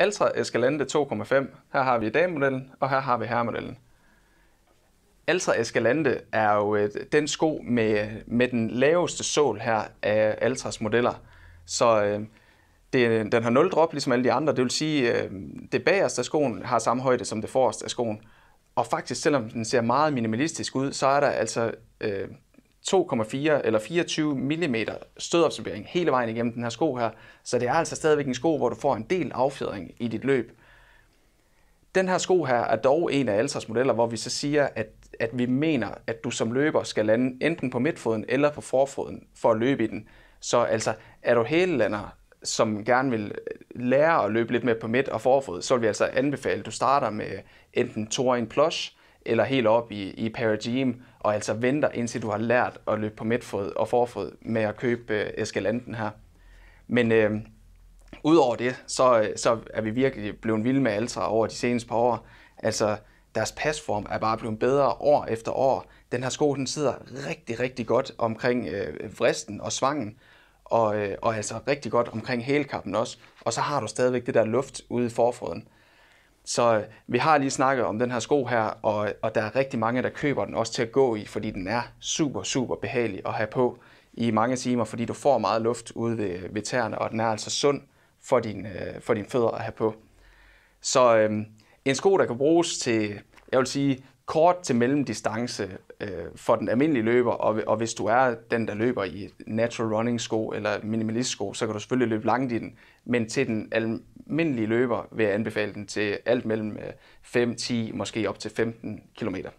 Altra Escalante 2,5, her har vi damemodellen, og her har vi herremodellen. Altra Escalante er jo øh, den sko med, med den laveste sål her af Altras modeller. Så øh, det, den har 0 drop ligesom alle de andre, det vil sige, øh, det bagerste af skoen har samme højde som det forreste af skoen. Og faktisk, selvom den ser meget minimalistisk ud, så er der altså øh, 2,4 eller 24 mm stødabsorbering hele vejen igennem den her sko her, så det er altså stadigvæk en sko, hvor du får en del affjedring i dit løb. Den her sko her er dog en af Altras modeller, hvor vi så siger, at, at vi mener, at du som løber skal lande enten på midtfoden eller på forfoden for at løbe i den. Så altså, er du lander, som gerne vil øh, lære at løbe lidt mere på midt og forfod, så vil vi altså anbefale, at du starter med øh, enten Torin Plush eller helt op i, i Paradigm, og altså venter, indtil du har lært at løbe på midtfod og forfod med at købe øh, Escalanten her. Men øh, udover det, så, øh, så er vi virkelig blevet vilde med Altra over de seneste par år. Altså, deres pasform er bare blevet bedre år efter år. Den her sko, den sidder rigtig, rigtig godt omkring øh, vristen og svangen, og, øh, og altså rigtig godt omkring hælkappen også. Og så har du stadigvæk det der luft ude i forfoden. Så øh, vi har lige snakket om den her sko her, og, og der er rigtig mange, der køber den også til at gå i, fordi den er super, super behagelig at have på i mange timer, fordi du får meget luft ude ved, ved tæerne, og den er altså sund for, din, øh, for din fødder at have på. Så øhm, en sko, der kan bruges til, jeg vil sige, kort til mellemdistance øh, for den almindelige løber, og, og hvis du er den, der løber i natural running sko eller minimalist sko, så kan du selvfølgelig løbe langt i den, men til den almindelige løber vil jeg anbefale den til alt mellem 5, øh, 10, måske op til 15 kilometer.